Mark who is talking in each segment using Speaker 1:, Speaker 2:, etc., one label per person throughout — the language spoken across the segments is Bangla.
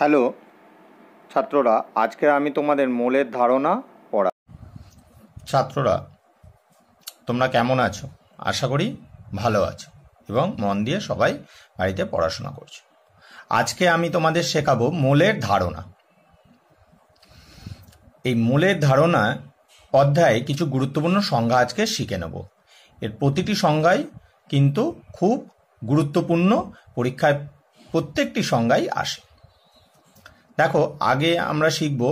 Speaker 1: হ্যালো ছাত্ররা আজকে আমি তোমাদের মোলের ধারণা পড়া ছাত্ররা তোমরা কেমন আছো আশা করি ভালো আছো এবং মন দিয়ে সবাই বাড়িতে পড়াশোনা করছো আজকে আমি তোমাদের শেখাবো মোলের ধারণা এই মোলের ধারণা অধ্যায়ে কিছু গুরুত্বপূর্ণ সংজ্ঞা আজকে শিখে নেব এর প্রতিটি সংজ্ঞাই কিন্তু খুব গুরুত্বপূর্ণ পরীক্ষায় প্রত্যেকটি সংজ্ঞাই আসে দেখো আগে আমরা শিখব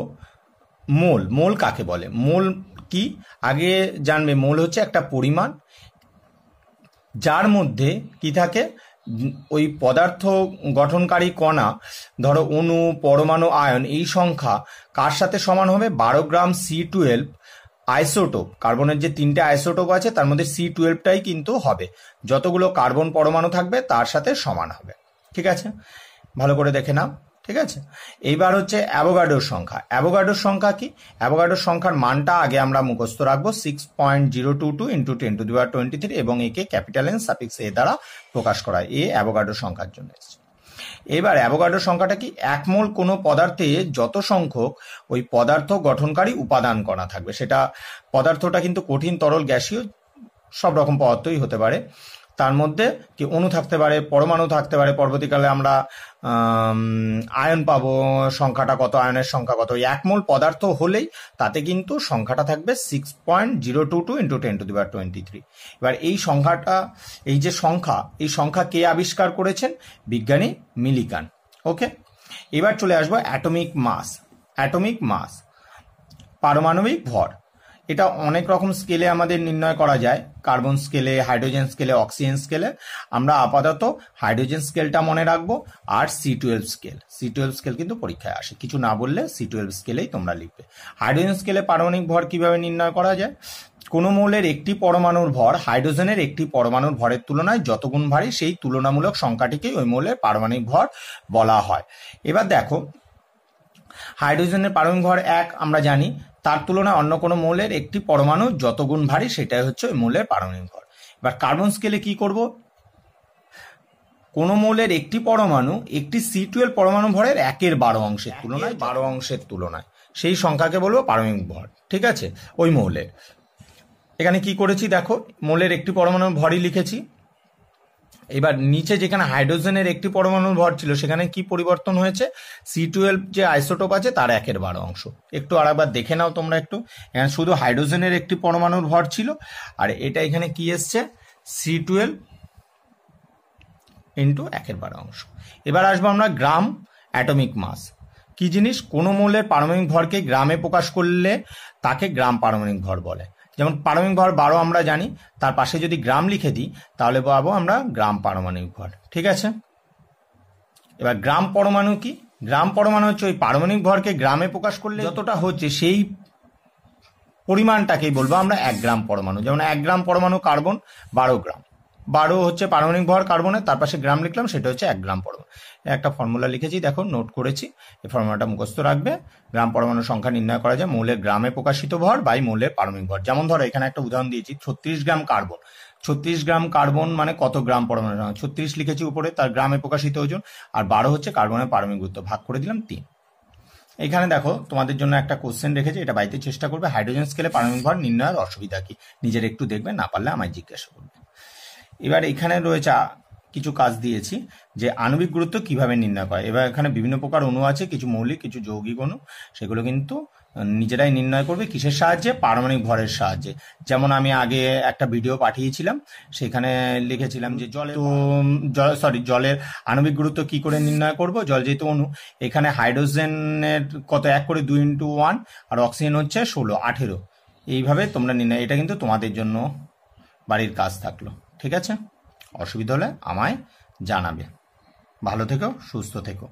Speaker 1: মোল মোল কাকে বলে মোল কি আগে জানবে মোল হচ্ছে একটা পরিমাণ যার মধ্যে কি থাকে ওই পদার্থ গঠনকারী কণা ধরো অণু পরমাণু আয়ন এই সংখ্যা কার সাথে সমান হবে বারো গ্রাম সি টুয়েলভ আইসোটোপ কার্বনের যে তিনটে আইসোটোপ আছে তার মধ্যে সি টুয়েলভটাই কিন্তু হবে যতগুলো কার্বন পরমাণু থাকবে তার সাথে সমান হবে ঠিক আছে ভালো করে দেখে নাও ঠিক আছে এইবার হচ্ছে অ্যাভোগাডোর সংখ্যা অ্যাভোগাডোর সংখ্যা কি অ্যাভোগাডোর সংখ্যার মানটা আগে আমরা মুখস্থ রাখবো six point zero two two into ten to the power twenty three এবং একে ক্যাপিটাল এন সাফিক্স এ দ্বারা প্রকাশ করা এ অ্যাভোগাডোর সংখ্যার জন্য এসেছে এবার অ্যাভোগাডোর সংখ্যাটা কি এক মোল কোনো পদার্থে যত সংখ্যক ওই পদার্থ গঠনকারী উপাদান করা থাকবে সেটা পদার্থটা কিন্তু কঠিন তরল গ্যাসীয় সব রকম পদার্থই হতে পারে তার মধ্যে কি অণু থাকতে পারে পরমাণু থাকতে পারে পরবর্তীকালে আমরা আয়ন পাবো সংখ্যাটা কত আয়নের সংখ্যা কত এক মোল পদার্থ হলেই তাতে কিন্তু সংখ্যাটা থাকবে six point zero two two into ten to the power twenty three এবার এই সংখ্যাটা এই যে সংখ্যা এই সংখ্যা কে আবিষ্কার করেছেন বিজ্ঞানী মিলিকান ওকে এবার চলে আসবো অ্যাটমিক মাস অ্যাটমিক মাস পারমাণবিক ভর এটা অনেক রকম স্কেলে আমাদের নির্ণয় করা যায় কার্বন স্কেলে হাইড্রোজেন স্কেলে অক্সিজেন স্কেলে আমরা আপাতত হাইড্রোজেন স্কেলটা মনে রাখবো আর C twelve scale C twelve scale কিন্তু পরীক্ষায় আসে কিছু না বললে সি টুয়েলভ স্কেলেই তোমরা লিখবে হাইড্রোজেন স্কেলে পারমাণিক ভর কিভাবে নির্ণয় করা যায় কোনো মৌলের একটি পরমাণুর ভর হাইড্রোজেনের একটি পরমাণুর ভরের তুলনায় যতগুণ ভারী সেই তুলনামূলক সংখ্যাটিকেই ওই মৌলের পারমাণিক ভর বলা হয় এবার দেখো হাইড্রোজেনের পারমাণবিক ভর এক আমরা জানি তার তুলনায় অন্য কোনো মৌলের একটি পরমাণু যত গুণ ভারী সেটাই হচ্ছে ওই মৌলের পারমাণবিক ভর এবার কার্বন স্কেলে কি করব কোনো মৌলের একটি পরমাণু একটি সি টুয়েলভ পরমাণু ভরের একের বারো অংশের তুলনায় বারো অংশের তুলনায় সেই সংখ্যাকে বলবো পারমাণবিক ভর ঠিক আছে ওই মৌলের এখানে কি করেছি দেখো মৌলের একটি পরমাণু ভরই লিখেছি এবার নিচে যেখানে হাইড্রোজেনের একটি পরমাণুর ভর ছিল সেখানে কি পরিবর্তন হয়েছে সি টুয়েলভ যে আইসোটোপ আছে তার একের বারো অংশ একটু আর দেখে নাও তোমরা একটু এখানে শুধু হাইড্রোজেনের একটি পরমাণুর ভর ছিল আর এটা এখানে কি এসছে সি টুয়েলভ ইন্টু একের বারো অংশ এবার আসবো আমরা গ্রাম অ্যাটমিক মাস কি জিনিস কোনো মৌলের পারমাণিক ভরকে গ্রামে প্রকাশ করলে তাকে গ্রাম পারমাণিক ভর বলে যেমন পারমাণবিক ভর বারো আমরা জানি তার পাশে যদি গ্রাম লিখে দিই তাহলে পাবো আমরা গ্রাম পারমাণবিক ভর ঠিক আছে এবার গ্রাম পরমাণু কি গ্রাম পরমাণু হচ্ছে ওই পারমাণবিক ভরকে গ্রামে প্রকাশ করলে যতটা হচ্ছে সেই পরিমাণটাকেই বলবো আমরা এক গ্রাম পরমাণু যেমন এক গ্রাম পরমাণু কার্বন বারো গ্রাম বারো হচ্ছে পারমাণবিক ভর কার্বনের তার পাশে গ্রাম লিখলাম সেটা হচ্ছে এক গ্রাম পরমাণু একটা ফর্মুলা লিখেছি দেখো নোট করেছি এই ফর্মুলাটা মুখস্থ রাখবে গ্রাম পরমাণু সংখ্যা নির্ণয় করা যায় মৌলের গ্রামে প্রকাশিত ভর বাই মৌলের পারমাণবিক ভর যেমন ধরো এখানে একটা উদাহরণ দিয়েছি ছত্রিশ গ্রাম কার্বন ছত্রিশ গ্রাম কার্বন মানে কত গ্রাম পরমাণু ছত্রিশ লিখেছি উপরে তার গ্রামে প্রকাশিত ওজন আর বারো হচ্ছে কার্বনের পারমাণবিক গুরুত্ব ভাগ করে দিলাম তিন এখানে দেখো তোমাদের জন্য একটা কোশ্চেন রেখেছি এটা বাড়িতে চেষ্টা করবে হাইড্রোজেন স্কেলে পারমাণবিক ভর নির্ণয়ের অসুবিধা কি নিজের একটু দেখবে না পারলে আমায় জিজ্ঞাসা করবে এবার এখানে রয়েছে কিছু কাজ দিয়েছি যে আণবিক গুরুত্ব কিভাবে নির্ণয় করে এবার এখানে বিভিন্ন প্রকার অণু আছে কিছু মৌলিক কিছু যৌগিক অণু সেগুলো কিন্তু নিজেরাই নির্ণয় করবে কিসের সাহায্যে পারমাণবিক ভরের সাহায্যে যেমন আমি আগে একটা ভিডিও পাঠিয়েছিলাম সেখানে লিখেছিলাম যে জলে তো জল সরি জলের আণবিক গুরুত্ব কি করে নির্ণয় করব জল যেহেতু অণু এখানে হাইড্রোজেনের কত এক করে দুই ইন্টু ওয়ান আর অক্সিজেন হচ্ছে ষোলো আঠেরো এইভাবে তোমরা নির্ণয় এটা কিন্তু তোমাদের জন্য বাড়ির কাজ থাকলো ঠিক আছে অসুবিধা হলে আমায় জানাবে ভালো থেকো সুস্থ থেকো